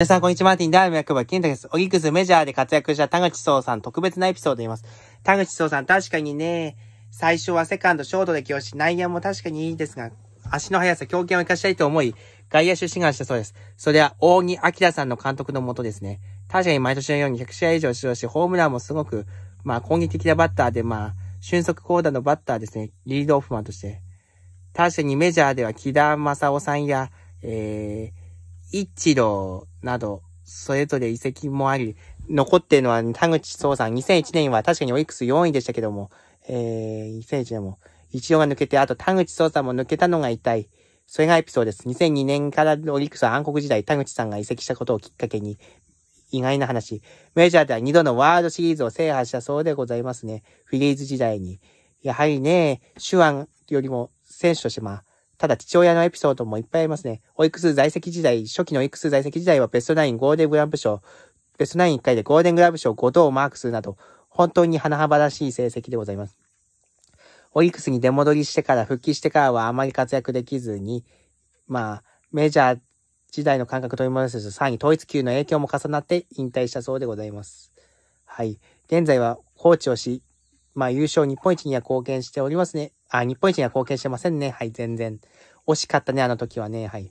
皆さん、こんにちは。マーティン、ダイムヤクバ、ケンタです。オギクスメジャーで活躍した田口壮さん、特別なエピソード言います。田口壮さん、確かにね、最初はセカンド、ショートで起用し、内野も確かにいいですが、足の速さ、強肩を生かしたいと思い、外野手志願したそうです。それは、大木明さんの監督のもとですね。確かに毎年のように100試合以上使用し、ホームランもすごく、まあ、攻撃的なバッターで、まあ、俊足高打のバッターですね。リードオフマンとして。確かにメジャーでは、木田正夫さんや、えー、一郎など、それぞれ遺跡もあり、残っているのは田口壮さん。2001年は確かにオリックス4位でしたけども、えー、2001年も、一郎が抜けて、あと田口壮さんも抜けたのが痛い。それがエピソードです。2002年からオリックスは暗黒時代、田口さんが移籍したことをきっかけに、意外な話。メジャーでは2度のワールドシリーズを制覇したそうでございますね。フィリーズ時代に。やはりね、手腕よりも選手としてまあ、ただ父親のエピソードもいっぱいありますね。オイクス在籍時代、初期のオイクス在籍時代はベストナインゴールデングランプ賞、ベストナイン1回でゴールデングラブ賞5等をマークするなど、本当に華々しい成績でございます。オリックスに出戻りしてから復帰してからはあまり活躍できずに、まあ、メジャー時代の感覚取り戻せず、さらに統一級の影響も重なって引退したそうでございます。はい。現在はコーチをし、まあ優勝日本一には貢献しておりますね。あ、日本一には貢献してませんね。はい、全然。惜しかったね、あの時はね。はい。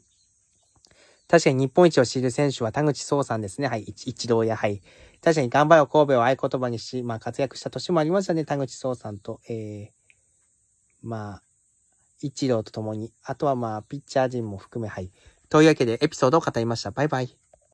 確かに日本一を知る選手は田口壮さんですね。はい、一同や、はい。確かに頑張れ神戸を合言葉にし、まあ活躍した年もありましたね。田口壮さんと、えー、まあ、一同と共に。あとはまあ、ピッチャー陣も含め、はい。というわけで、エピソードを語りました。バイバイ。